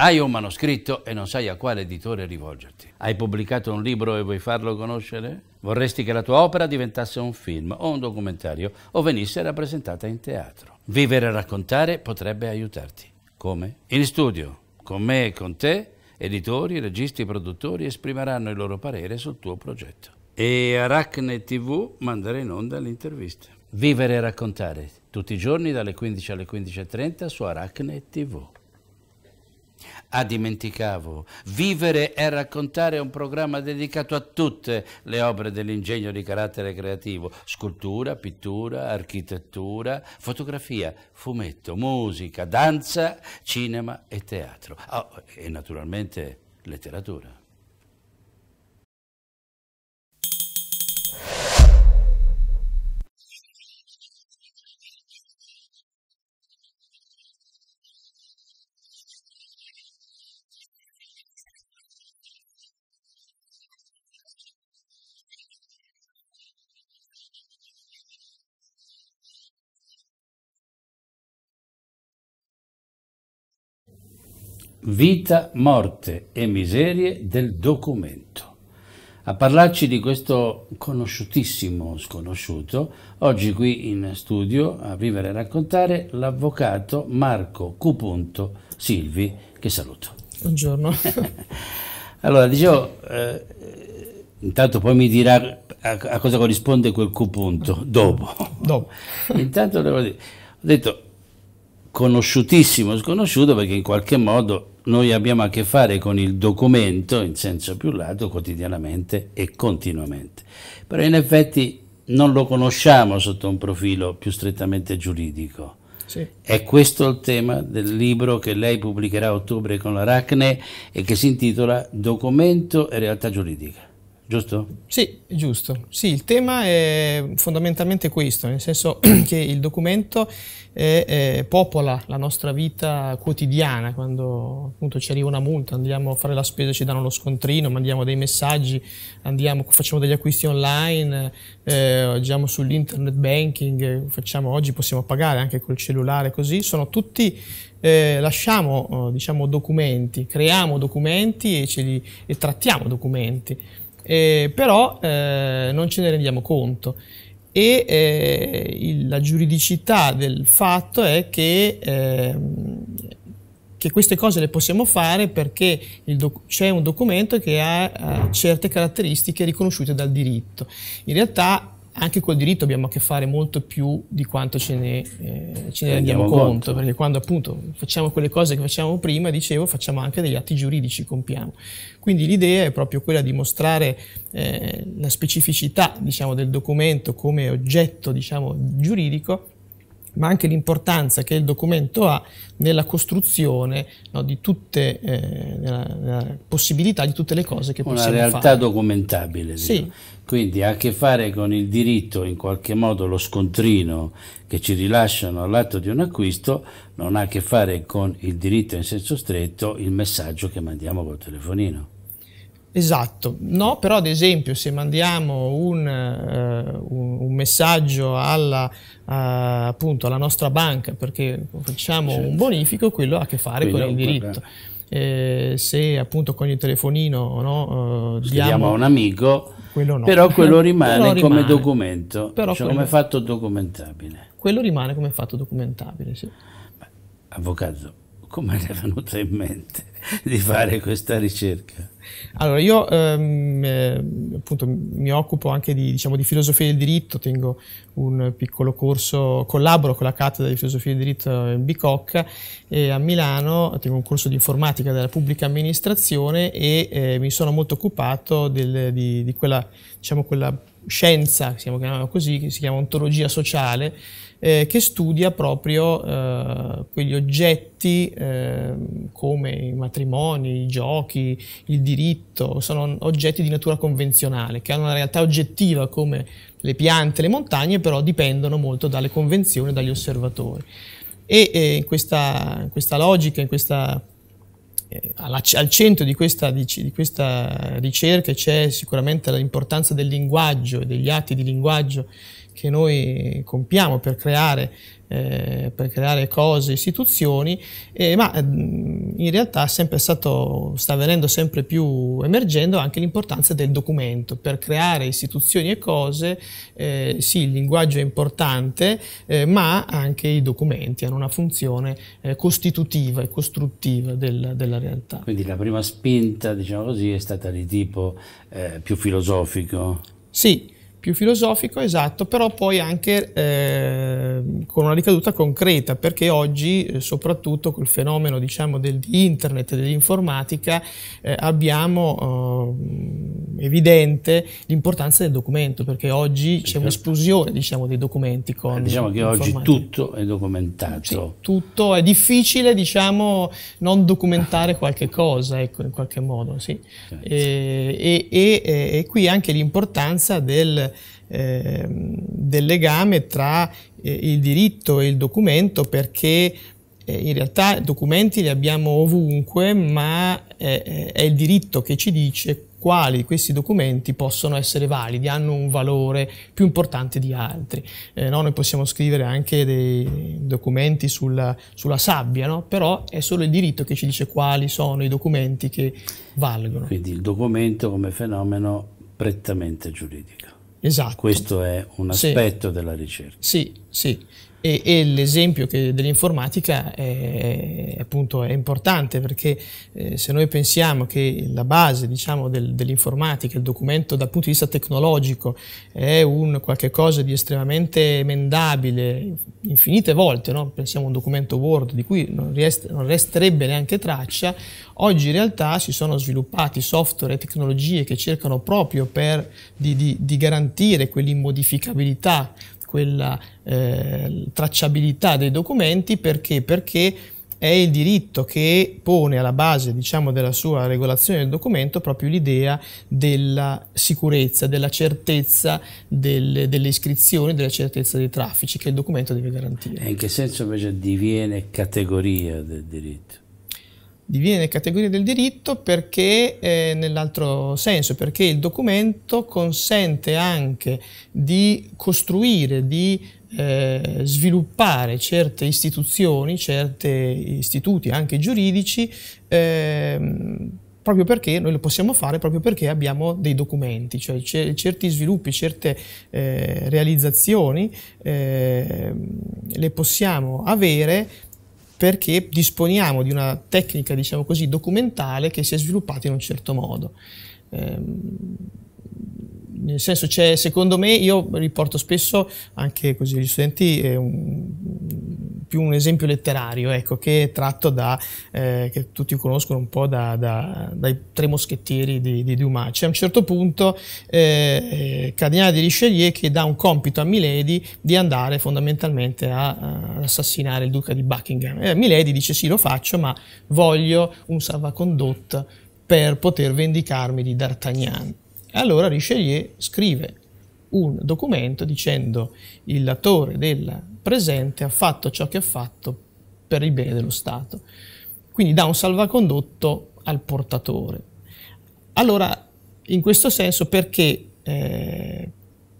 Hai un manoscritto e non sai a quale editore rivolgerti. Hai pubblicato un libro e vuoi farlo conoscere? Vorresti che la tua opera diventasse un film o un documentario o venisse rappresentata in teatro. Vivere e raccontare potrebbe aiutarti. Come? In studio, con me e con te, editori, registi e produttori esprimeranno il loro parere sul tuo progetto. E Aracne TV manderà in onda l'intervista. Vivere e raccontare, tutti i giorni dalle 15 alle 15.30 su Aracne TV. Ah, dimenticavo, Vivere e raccontare è un programma dedicato a tutte le opere dell'ingegno di carattere creativo, scultura, pittura, architettura, fotografia, fumetto, musica, danza, cinema e teatro. Oh, e naturalmente letteratura. Vita, morte e miserie del documento. A parlarci di questo conosciutissimo sconosciuto, oggi qui in studio a vivere e raccontare l'avvocato Marco Q. Silvi, che saluto. Buongiorno. allora, dicevo, eh, intanto poi mi dirà a, a cosa corrisponde quel Q. dopo. dopo. intanto devo dire, ho detto, conosciutissimo sconosciuto perché in qualche modo noi abbiamo a che fare con il documento in senso più lato quotidianamente e continuamente. Però in effetti non lo conosciamo sotto un profilo più strettamente giuridico. Sì. È questo il tema del libro che lei pubblicherà a ottobre con l'Aracne e che si intitola Documento e realtà giuridica. Giusto? Sì, giusto. Sì, il tema è fondamentalmente questo, nel senso che il documento e eh, popola la nostra vita quotidiana, quando appunto ci arriva una multa, andiamo a fare la spesa, ci danno lo scontrino, mandiamo dei messaggi, andiamo, facciamo degli acquisti online, eh, agiamo sull'internet banking, facciamo, oggi possiamo pagare anche col cellulare, così sono tutti eh, lasciamo eh, diciamo, documenti, creiamo documenti e, li, e trattiamo documenti, eh, però eh, non ce ne rendiamo conto e eh, il, la giuridicità del fatto è che, eh, che, queste cose le possiamo fare perché c'è un documento che ha, ha certe caratteristiche riconosciute dal diritto. In realtà anche col diritto abbiamo a che fare molto più di quanto ce ne, eh, ce ne eh, rendiamo conto, conto, perché quando appunto facciamo quelle cose che facciamo prima, dicevo, facciamo anche degli atti giuridici, compiamo. Quindi l'idea è proprio quella di mostrare eh, la specificità diciamo, del documento come oggetto diciamo, giuridico ma anche l'importanza che il documento ha nella costruzione no, di tutte eh, nella, nella possibilità di tutte le cose che possiamo fare. Una realtà fare. documentabile. Sì. Quindi ha a che fare con il diritto, in qualche modo lo scontrino che ci rilasciano all'atto di un acquisto, non ha a che fare con il diritto in senso stretto, il messaggio che mandiamo col telefonino. Esatto, no, però ad esempio se mandiamo un, uh, un messaggio alla, uh, appunto alla nostra banca perché facciamo certo. un bonifico, quello ha a che fare quello con il diritto. Eh, se appunto con il telefonino no, uh, diamo a un amico, quello no. però quello rimane però come rimane. documento, cioè come fatto documentabile. Quello rimane come fatto documentabile, sì. Beh, avvocato, come le è venuta in mente di fare questa ricerca? Allora, io ehm, eh, appunto mi occupo anche di, diciamo, di, filosofia del diritto, tengo un piccolo corso, collaboro con la cattedra di filosofia del diritto in Bicocca e a Milano tengo un corso di informatica della pubblica amministrazione e eh, mi sono molto occupato del, di, di, quella, diciamo, quella scienza, si chiama così, che si chiama ontologia sociale, eh, che studia proprio eh, quegli oggetti eh, come i matrimoni, i giochi, il diritto, sono oggetti di natura convenzionale, che hanno una realtà oggettiva come le piante, le montagne, però dipendono molto dalle convenzioni, dagli osservatori. E eh, in questa, in, questa, logica, in questa eh, al centro di questa, di questa ricerca c'è sicuramente l'importanza del linguaggio e degli atti di linguaggio che noi compiamo per creare, eh, per creare cose, istituzioni, eh, ma mm, in realtà stato, sta venendo sempre più emergendo anche l'importanza del documento. Per creare istituzioni e cose, eh, sì, il linguaggio è importante, eh, ma anche i documenti hanno una funzione eh, costitutiva e costruttiva del, della realtà. Quindi la prima spinta, diciamo così, è stata di tipo eh, più filosofico. Sì, più filosofico, esatto, però poi anche eh, con una ricaduta concreta, perché oggi, eh, soprattutto col fenomeno diciamo, del, di internet e dell'informatica, eh, abbiamo eh, evidente l'importanza del documento, perché oggi sì, c'è certo. un'esplosione diciamo, dei documenti. Con, eh, diciamo che oggi tutto è documentato. Sì, tutto è difficile diciamo, non documentare qualche cosa, ecco, in qualche modo. Sì. Certo. Eh, e, e, e, e qui anche l'importanza del eh, del legame tra eh, il diritto e il documento perché eh, in realtà documenti li abbiamo ovunque, ma è, eh, eh, è il diritto che ci dice quali di questi documenti possono essere validi, hanno un valore più importante di altri. Eh, no? Noi possiamo scrivere anche dei documenti sulla, sulla sabbia, no? però è solo il diritto che ci dice quali sono i documenti che valgono. Quindi il documento come fenomeno prettamente giuridico. Esatto. Questo è un aspetto sì. della ricerca. Sì, sì. E, e l'esempio dell'informatica è, è, appunto, è importante perché eh, se noi pensiamo che la base diciamo, del, dell'informatica, il documento dal punto di vista tecnologico è un qualcosa di estremamente emendabile infinite volte, no? pensiamo a un documento Word di cui non, rest, non resterebbe neanche traccia, Oggi in realtà si sono sviluppati software e tecnologie che cercano proprio per, di, di, di garantire quell'immodificabilità quella eh, tracciabilità dei documenti perché? perché è il diritto che pone alla base diciamo, della sua regolazione del documento proprio l'idea della sicurezza, della certezza delle, delle, iscrizioni, della certezza dei traffici che il documento deve garantire. E in che senso invece diviene categoria del diritto? diviene categoria del diritto perché eh, nell'altro senso, perché il documento consente anche di costruire, di eh, sviluppare certe istituzioni, certi istituti anche giuridici, eh, proprio perché noi lo possiamo fare, proprio perché abbiamo dei documenti, cioè certi sviluppi, certe eh, realizzazioni ehm, le possiamo avere perché disponiamo di una tecnica, diciamo così, documentale che si è sviluppata in un certo modo. Ehm, nel senso, secondo me, io riporto spesso anche così agli studenti eh, un, più un esempio letterario, ecco, che è tratto da, eh, che tutti conoscono un po' da, da, dai tre moschettieri di, di Dumas. C'è a un certo punto eh, Cardinale di Richelieu che dà un compito a Milady di andare fondamentalmente a, a assassinare il duca di Buckingham. Eh, Milady dice sì, lo faccio, ma voglio un salvacondotto per poter vendicarmi di D'Artagnan. Allora Richelieu scrive un documento dicendo il latore della presente ha fatto ciò che ha fatto per il bene dello Stato. Quindi dà un salvacondotto al portatore. Allora, in questo senso, perché eh,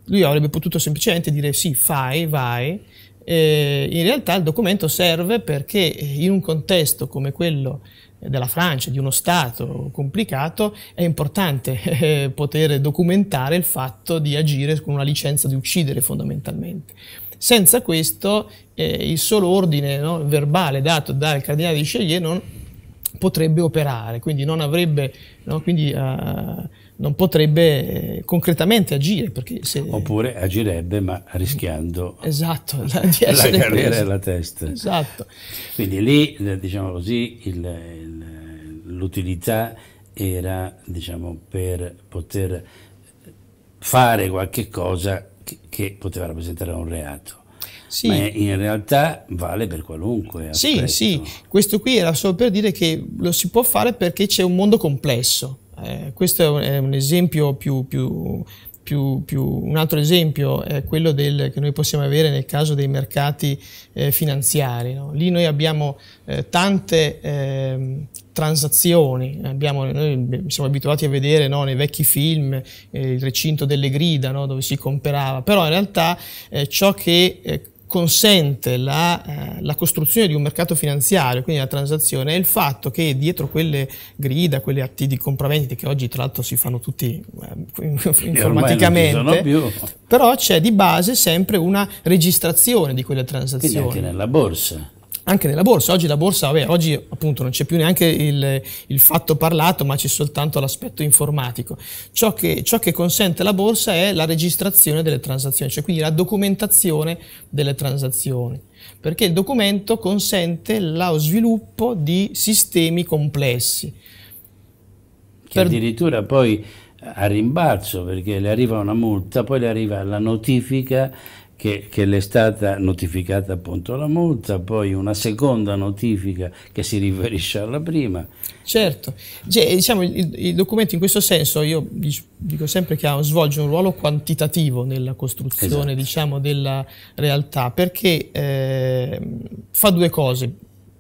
lui avrebbe potuto semplicemente dire sì, fai, vai. Eh, in realtà il documento serve perché in un contesto come quello della Francia, di uno Stato complicato, è importante eh, poter documentare il fatto di agire con una licenza di uccidere fondamentalmente. Senza questo eh, il solo ordine no, verbale dato dal cardinale di Richelieu non potrebbe operare, quindi non avrebbe, no, quindi, uh, non potrebbe eh, concretamente agire. Se... Oppure agirebbe ma rischiando esatto, la, la carriera e la testa. Esatto. Quindi lì, eh, diciamo così, l'utilità era diciamo, per poter fare qualche cosa che, poteva rappresentare un reato. Sì. Ma in realtà vale per qualunque. Aspetto. Sì, sì, questo qui era solo per dire che lo si può fare perché c'è un mondo complesso. Eh, questo è un, è un esempio più, più, più, più, un altro esempio è quello del, che noi possiamo avere nel caso dei mercati eh, finanziari. No? Lì noi abbiamo eh, tante ehm, transazioni. Abbiamo, noi siamo abituati a vedere no, nei vecchi film eh, il recinto delle grida no, dove si comprava, però in realtà eh, ciò che eh, consente la, eh, la, costruzione di un mercato finanziario, quindi la transazione, è il fatto che dietro quelle grida, quegli atti di compravendita, che oggi tra l'altro si fanno tutti eh, informaticamente, però c'è di base sempre una registrazione di quelle transazioni. Quindi anche nella borsa anche nella borsa. Oggi la borsa, vabbè, oggi appunto non c'è più neanche il, il fatto parlato, ma c'è soltanto l'aspetto informatico. Ciò che, ciò che, consente la borsa è la registrazione delle transazioni, cioè quindi la documentazione delle transazioni, perché il documento consente lo sviluppo di sistemi complessi. Che addirittura poi eh, a rimbalzo perché le arriva una multa, poi le arriva la notifica che, che, le è stata notificata appunto la multa, poi una seconda notifica che si riferisce alla prima. Certo, cioè, diciamo, il, il, documento in questo senso io dico sempre che ha, svolge un ruolo quantitativo nella costruzione esatto. diciamo, della realtà perché eh, fa due cose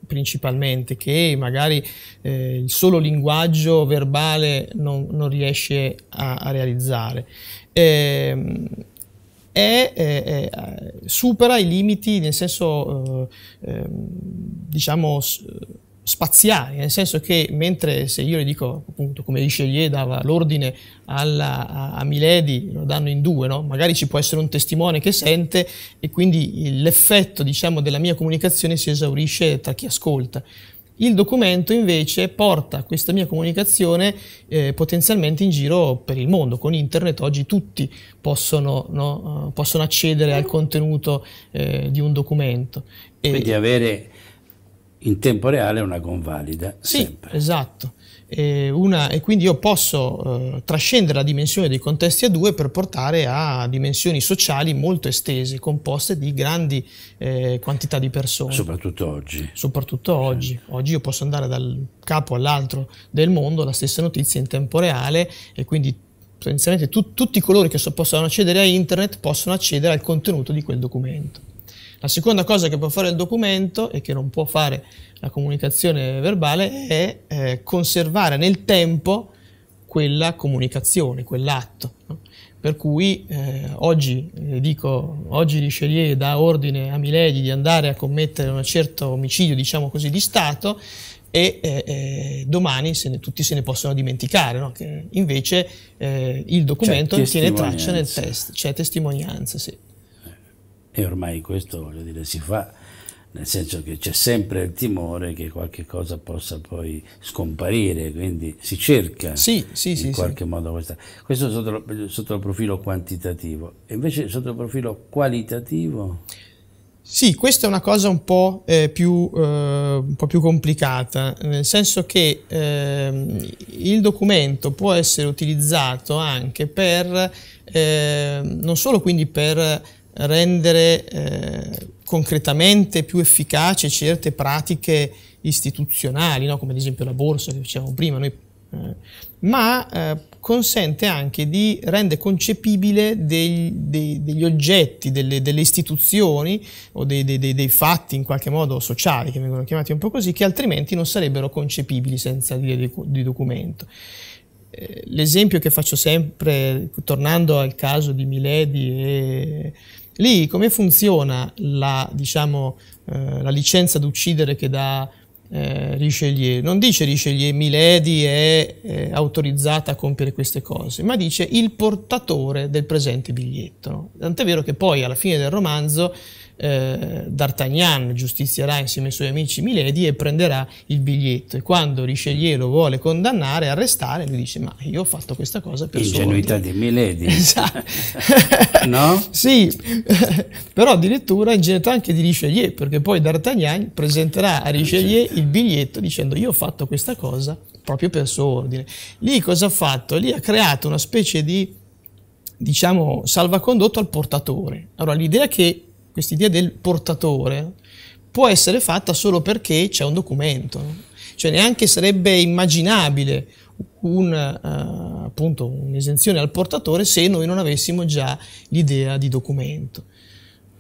principalmente che magari eh, il solo linguaggio verbale non, non riesce a, a realizzare. Eh, è, è, è, supera i limiti nel senso eh, ehm, diciamo spaziali, nel senso che mentre se io le dico appunto come dice Richelieu dava l'ordine alla, a, a, Milady, lo danno in due, no? magari ci può essere un testimone che sente e quindi l'effetto diciamo, della mia comunicazione si esaurisce tra chi ascolta. Il documento invece porta questa mia comunicazione eh, potenzialmente in giro per il mondo. Con internet oggi tutti possono, no, eh, possono accedere al contenuto eh, di un documento. Quindi e, avere in tempo reale una convalida. Sì, sempre. esatto e, una, e quindi io posso eh, trascendere la dimensione dei contesti a due per portare a dimensioni sociali molto estese, composte di grandi eh, quantità di persone. Soprattutto oggi. Soprattutto oggi. Certo. Oggi io posso andare dal capo all'altro del mondo, la stessa notizia in tempo reale e quindi potenzialmente tu, tutti coloro che so, possono accedere a internet possono accedere al contenuto di quel documento. La seconda cosa che può fare il documento e che non può fare la comunicazione verbale è eh, conservare nel tempo quella comunicazione, quell'atto. No? Per cui eh, oggi, eh, dico, oggi Richelieu dà ordine a Milady di andare a commettere un certo omicidio, diciamo così, di Stato e eh, eh domani se ne, tutti se ne possono dimenticare, no? invece eh, il documento tiene traccia nel test, c'è testimonianza, sì e ormai questo voglio dire si fa, nel senso che c'è sempre il timore che qualche cosa possa poi scomparire, quindi si cerca sì, sì, in sì, qualche modo questa. Questo sotto, sotto il profilo quantitativo, invece sotto il profilo qualitativo... Sì, questa è una cosa un po', eh, più, eh, un po più, complicata, nel senso che eh, il documento può essere utilizzato anche per, ehm, non solo quindi per rendere eh, concretamente più efficace certe pratiche istituzionali, no? come ad esempio la borsa che dicevamo prima, noi, eh, ma eh, consente anche di rendere concepibile dei, dei, degli oggetti, delle, delle istituzioni o dei, dei, fatti in qualche modo sociali, che vengono chiamati un po' così, che altrimenti non sarebbero concepibili senza via di, di documento. Eh, l'esempio che faccio sempre, tornando al caso di Miledi e Lì come funziona la, diciamo, eh, la licenza d'uccidere che dà eh, Richelieu? Non dice Richelieu Milady è eh, autorizzata a compiere queste cose, ma dice il portatore del presente biglietto. Tant'è vero che poi alla fine del romanzo eh, D'Artagnan giustizierà insieme ai suoi amici Milady e prenderà il biglietto e quando Richelieu lo vuole condannare, arrestare, lui dice ma io ho fatto questa cosa per Ingenuità di Milady. Esatto. no? sì, però addirittura ingenuità anche di Richelieu perché poi D'Artagnan presenterà a Richelieu certo. il biglietto dicendo io ho fatto questa cosa proprio per suo ordine. Lì cosa ha fatto? Lì ha creato una specie di diciamo salvacondotto al portatore. Allora l'idea che quest'idea del portatore può essere fatta solo perché c'è un documento, cioè neanche sarebbe immaginabile un, uh, appunto, un'esenzione al portatore se noi non avessimo già l'idea di documento.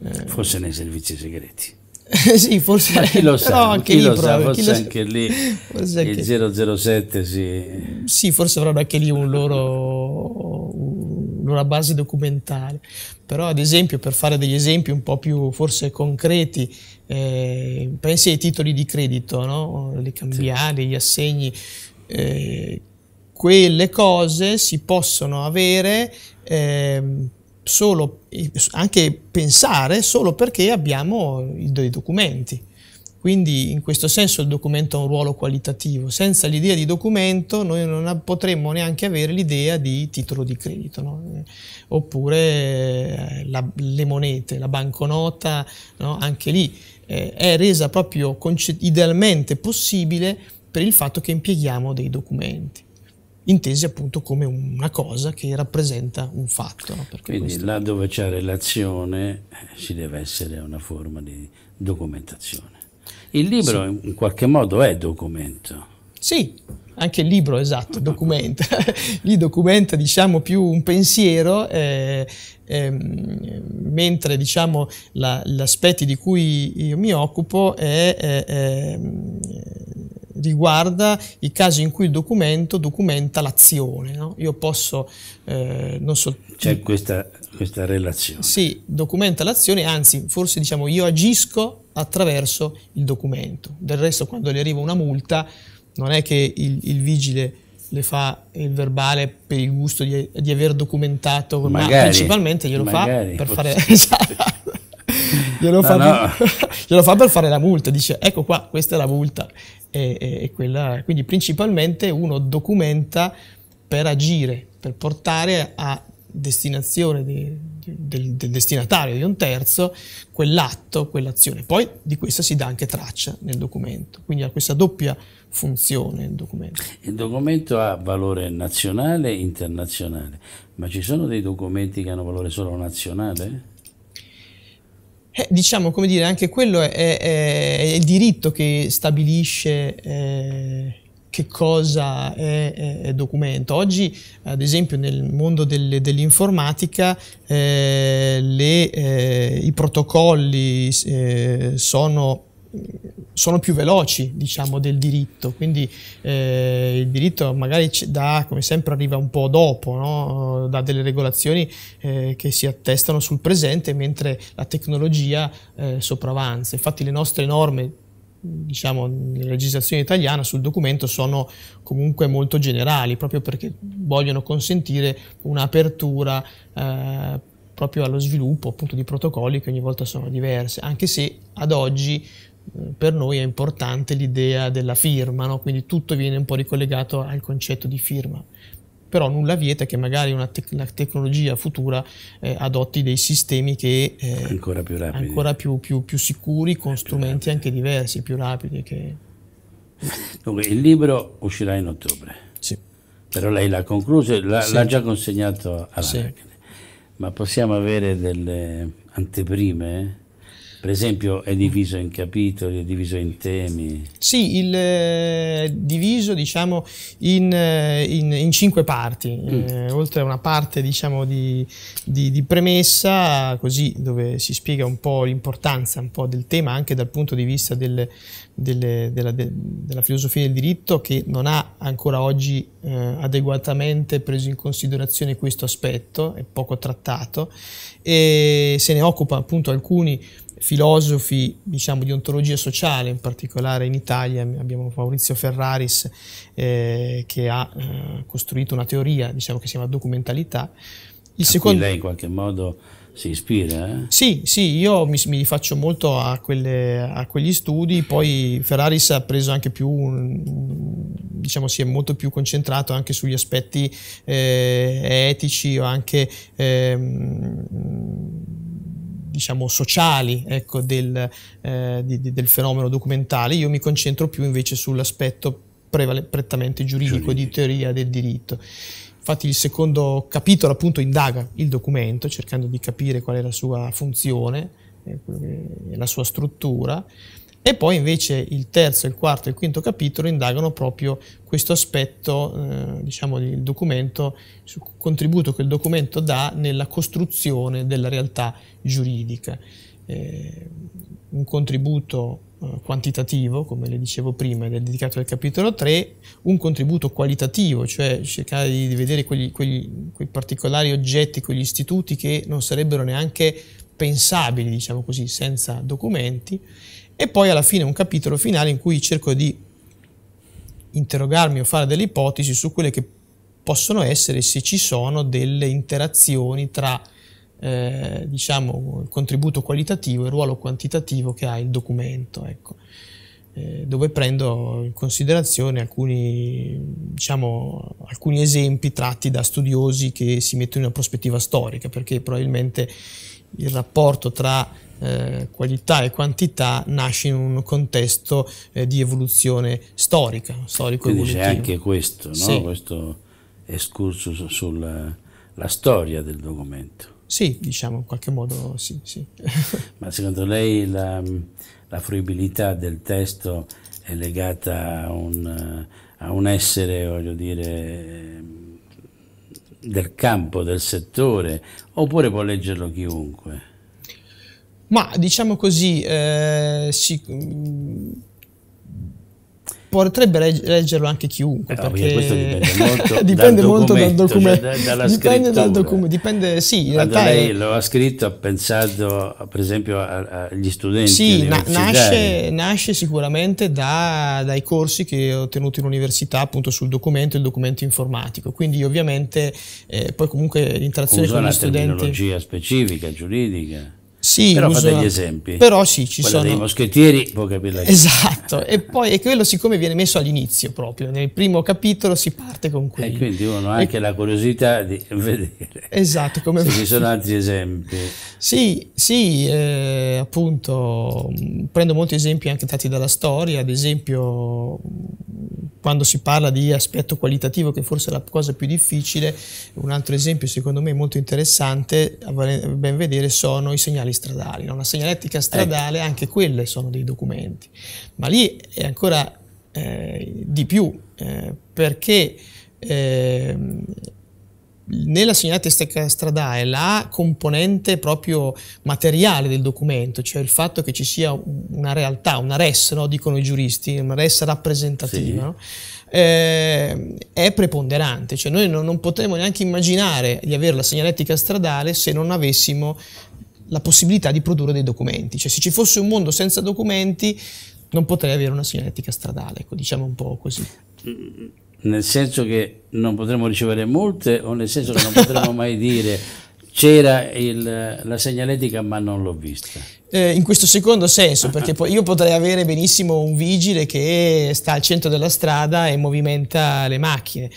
Eh. Forse nei servizi segreti. sì, forse Ma chi lo sa, anche chi lì, lo sa, forse lo anche sa. lì forse il che... 007 si... Sì, forse avranno anche lì un loro una base documentale. Però ad esempio, per fare degli esempi un po' più forse concreti, eh, pensi ai titoli di credito, no? le cambiali, sì. gli assegni, eh, quelle cose si possono avere eh, solo, anche pensare solo perché abbiamo i documenti. Quindi in questo senso il documento ha un ruolo qualitativo. Senza l'idea di documento noi non potremmo neanche avere l'idea di titolo di credito, no? Eh, oppure eh, la, le monete, la banconota, no? anche lì eh, è resa proprio idealmente possibile per il fatto che impieghiamo dei documenti intesi appunto come una cosa che rappresenta un fatto. No? Quindi là dove c'è relazione eh, ci deve essere una forma di documentazione. Il libro sì. in qualche modo è documento. Sì, anche il libro, esatto, documenta. Lì documenta, diciamo, più un pensiero, eh, eh, mentre, diciamo, la, gli aspetti di cui io mi occupo è... è, è ehm, riguarda i casi in cui il documento documenta l'azione. No? Io posso eh, non so, C'è questa, questa relazione. Sì, documenta l'azione, anzi, forse diciamo io agisco attraverso il documento. Del resto, quando gli arriva una multa, non è che il, il vigile le fa il verbale per il gusto di, di aver documentato, magari, ma principalmente glielo fa per fare, esatto, glielo, fa ah, no, per, no. glielo, fa per, fare la multa, dice ecco qua, questa è la multa. E, e, e quella, quindi principalmente uno documenta per agire, per portare a destinazione di, del, del, destinatario di un terzo quell'atto, quell'azione. Poi di questa si dà anche traccia nel documento, quindi ha questa doppia funzione il documento. Il documento ha valore nazionale e internazionale, ma ci sono dei documenti che hanno valore solo nazionale? Eh, diciamo, come dire, anche quello è, è, è il diritto che stabilisce eh, che cosa è, è, documento. Oggi, ad esempio, nel mondo dell'informatica, dell eh, eh, i protocolli eh, sono sono più veloci diciamo, del diritto, quindi eh, il diritto magari da, come sempre arriva un po' dopo, no? da delle regolazioni eh, che si attestano sul presente mentre la tecnologia eh, sopravanza. Infatti le nostre norme diciamo, la legislazione italiana sul documento sono comunque molto generali, proprio perché vogliono consentire un'apertura eh, proprio allo sviluppo appunto di protocolli che ogni volta sono diversi, anche se ad oggi per noi è importante l'idea della firma, no? quindi tutto viene un po' ricollegato al concetto di firma. Però nulla vieta che magari una, tec una tecnologia futura eh, adotti dei sistemi che eh, ancora, più, ancora più, più, più, sicuri, con più strumenti rapidi. anche diversi, più rapidi. Che... Dunque, il libro uscirà in ottobre. Sì. Però lei l'ha concluso, l'ha sì. già consegnato all'Aracne. Sì. Ma possiamo avere delle anteprime? Per esempio è diviso in capitoli, è diviso in temi? Sì, il, eh, è diviso diciamo, in, eh, in, in, cinque parti, mm. eh, oltre a una parte diciamo, di, di, di, premessa, così dove si spiega un po' l'importanza un po del tema anche dal punto di vista del, delle, della, de, della, filosofia del diritto che non ha ancora oggi eh, adeguatamente preso in considerazione questo aspetto, è poco trattato e se ne occupa appunto alcuni filosofi diciamo, di ontologia sociale, in particolare in Italia abbiamo Maurizio Ferraris eh, che ha eh, costruito una teoria diciamo, che si chiama documentalità. Il a secondo... lei in qualche modo si ispira? Eh? Sì, sì, io mi, mi faccio molto a, quelle, a, quegli studi, poi Ferraris ha preso anche più, diciamo si è molto più concentrato anche sugli aspetti eh, etici o anche eh, diciamo, sociali ecco, del, eh, di, di, del, fenomeno documentale, io mi concentro più invece sull'aspetto prettamente giuridico, giuridico di teoria del diritto. Infatti il secondo capitolo appunto indaga il documento cercando di capire qual è la sua funzione, eh, la sua struttura e poi invece il terzo, il quarto e il quinto capitolo indagano proprio questo aspetto, eh, diciamo, del documento, sul contributo che il documento dà nella costruzione della realtà giuridica. Eh, un contributo eh, quantitativo, come le dicevo prima, ed è dedicato al capitolo 3, un contributo qualitativo, cioè cercare di vedere quegli, quegli, quei particolari oggetti, quegli istituti che non sarebbero neanche pensabili, diciamo così, senza documenti, e poi alla fine un capitolo finale in cui cerco di interrogarmi o fare delle ipotesi su quelle che possono essere se ci sono delle interazioni tra eh, diciamo, il contributo qualitativo e il ruolo quantitativo che ha il documento, ecco. eh, dove prendo in considerazione alcuni, diciamo, alcuni, esempi tratti da studiosi che si mettono in una prospettiva storica, perché probabilmente il rapporto tra eh, qualità e quantità nasce in un contesto eh, di evoluzione storica, storico-evolutiva. C'è anche questo, no? sì. questo escursus sulla storia del documento. Sì, diciamo in qualche modo sì. sì. Ma secondo lei la, la, fruibilità del testo è legata a un, a un essere, voglio dire, ehm, del campo, del settore, oppure può leggerlo chiunque? Ma diciamo così, eh, si, mm, potrebbe leggerlo anche chiunque. Eh, perché questo dipende molto, dipende dal, molto documento, dal documento. Cioè, da, dipende dal documento, dipende, sì, in realtà lei è... lo ha scritto pensando per esempio agli studenti. Sì, na- nasce, nasce, sicuramente da, dai corsi che ho tenuto in università appunto sul documento il documento informatico, quindi ovviamente eh, poi comunque l'interazione Uso con gli studenti... Usa una tecnologia specifica, giuridica. Sì, però uso... fa degli esempi. Però sì, ci Quella sono... dei moschettieri può capirla. Esatto, e poi è quello siccome viene messo all'inizio proprio, nel primo capitolo si parte con quello. E quindi uno ha anche e... la curiosità di vedere esatto, come... se ci sono altri esempi. Sì, sì eh, appunto, mm, prendo molti esempi anche tratti dalla storia, ad esempio quando si parla di aspetto qualitativo, che forse è la cosa più difficile, un altro esempio secondo me molto interessante, a ben vedere, sono i segnali stradali. Una segnaletica stradale, ecco. anche quelle sono dei documenti, ma lì è ancora eh, di più, eh, perché eh, nella segnalata stradale la componente proprio materiale del documento, cioè il fatto che ci sia una realtà, una res, no? dicono i giuristi, una res rappresentativa, sì. no? eh, è preponderante. Cioè noi non, non potremmo neanche immaginare di avere la segnaletica stradale se non avessimo la possibilità di produrre dei documenti. Cioè se ci fosse un mondo senza documenti non potrei avere una segnaletica stradale, ecco, diciamo un po' così. Mm. mm, mm nel senso che non potremo ricevere multe o nel senso che non potremo mai dire c'era la segnaletica ma non l'ho vista? Eh, in questo secondo senso, perché io potrei avere benissimo un vigile che sta al centro della strada e movimenta le macchine.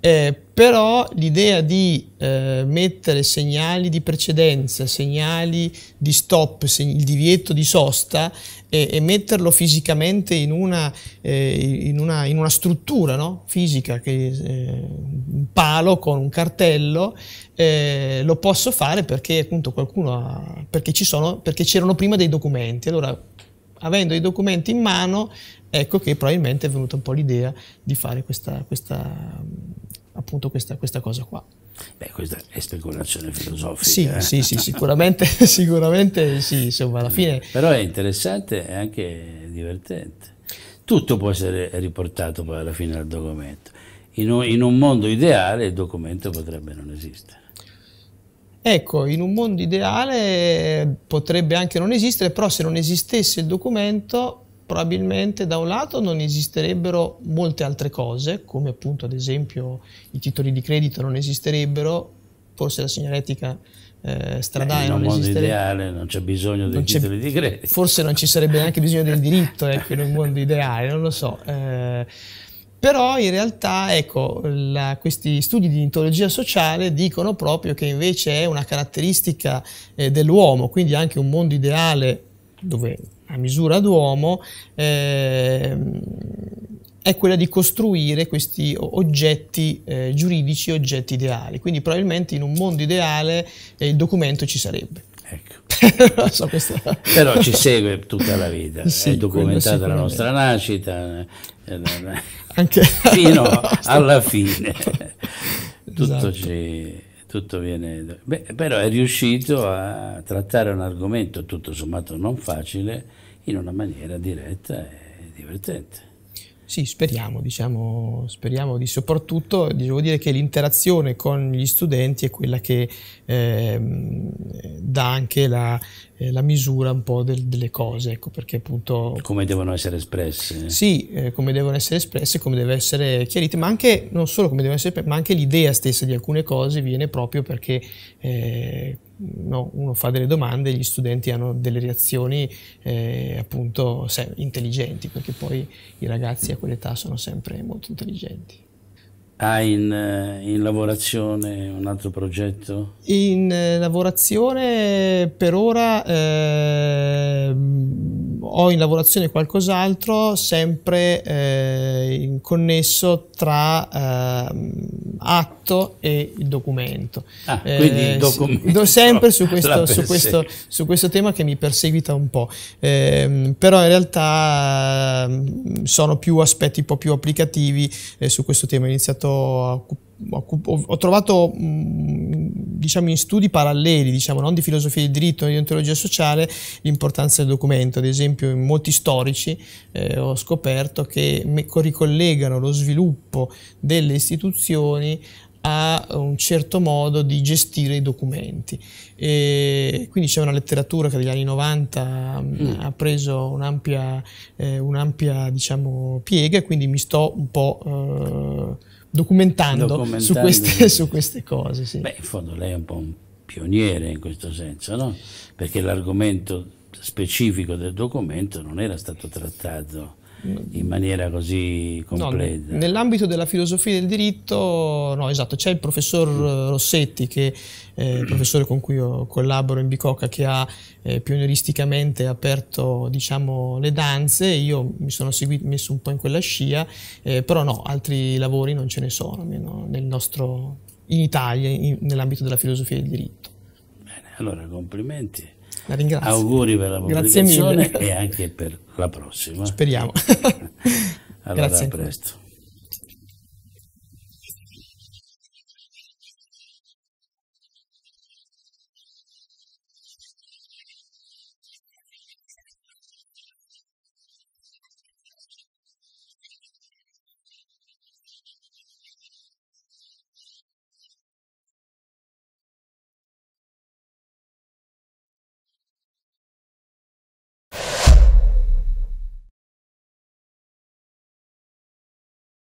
Eh, però l'idea di eh, mettere segnali di precedenza, segnali di stop, seg il divieto di sosta e, e metterlo fisicamente in una, eh, in una, in una struttura no? fisica, che, eh, un palo con un cartello, eh, lo posso fare perché appunto qualcuno ha, perché ci sono, perché c'erano prima dei documenti. Allora, avendo i documenti in mano, ecco che probabilmente è venuta un po' l'idea di fare questa, questa appunto questa, questa cosa qua. Beh, questa è speculazione filosofica. Sì, eh? sì, sì sicuramente, sicuramente sì, insomma, alla fine... Però è interessante e anche divertente. Tutto può essere riportato poi alla fine al documento. In un, in un mondo ideale il documento potrebbe non esistere. Ecco, in un mondo ideale potrebbe anche non esistere, però se non esistesse il documento probabilmente da un lato non esisterebbero molte altre cose, come appunto ad esempio i titoli di credito non esisterebbero, forse la segnaletica eh, stradale non, eh, esisterebbe. In un mondo ideale non c'è bisogno dei non titoli di credito. Forse non ci sarebbe neanche bisogno del diritto, ecco, in un mondo ideale, non lo so. Eh, però in realtà ecco, la, questi studi di mitologia sociale dicono proprio che invece è una caratteristica eh, dell'uomo, quindi anche un mondo ideale dove a misura d'uomo eh, è quella di costruire questi oggetti eh, giuridici, oggetti ideali. Quindi probabilmente in un mondo ideale eh, il documento ci sarebbe. Ecco. so, questa... Però ci segue tutta la vita, sì, è documentata la nostra nascita, eh, eh, eh, Anche... fino alla fine. tutto, esatto. ci, tutto viene... Beh, però è riuscito a trattare un argomento tutto sommato non facile, in una maniera diretta e divertente. Sì, speriamo, diciamo, speriamo di soprattutto, devo dire che l'interazione con gli studenti è quella che eh, dà anche la, eh, la misura un po' del, delle cose, ecco, perché appunto... Come devono essere espresse. Sì, eh, come devono essere espresse, come deve essere chiarite, ma anche, non solo come devono essere ma anche l'idea stessa di alcune cose viene proprio perché eh, no, uno fa delle domande e gli studenti hanno delle reazioni eh, appunto se, intelligenti, perché poi i ragazzi a quell'età sono sempre molto intelligenti. Hai in, eh, in, lavorazione un altro progetto? In eh, lavorazione per ora eh, ho in lavorazione qualcos'altro sempre eh, in connesso tra eh, atto e il documento. Ah, eh, quindi il documento. sempre su questo, su, questo, su questo, tema che mi perseguita un po', ehm, però in realtà ehm, sono più aspetti un po' più applicativi eh, su questo tema. Ho iniziato a ho, trovato mm, diciamo, in studi paralleli, diciamo, non di filosofia del diritto, di ontologia sociale, l'importanza del documento. Ad esempio, in molti storici eh, ho scoperto che ricollegano lo sviluppo delle istituzioni a un certo modo di gestire i documenti. E quindi c'è una letteratura che negli anni 90 mm, mm. ha preso un'ampia, eh, un diciamo, piega e quindi mi sto un po'... Eh, documentando, documentando su, queste, su, queste, cose. Sì. Beh, in fondo lei è un po' un pioniere in questo senso, no? perché l'argomento specifico del documento non era stato trattato in maniera così completa. No, nell'ambito della filosofia del diritto, no, esatto, c'è il professor Rossetti, che è eh, il professore con cui io collaboro in Bicocca, che ha eh, pionieristicamente aperto diciamo, le danze, io mi sono seguito, messo un po' in quella scia, eh, però no, altri lavori non ce ne sono, almeno nel nostro, in Italia, nell'ambito della filosofia del diritto. Bene, allora complimenti. La ringrazio. Auguri per la pubblicazione e anche per la prossima. Speriamo. allora, Grazie. a presto.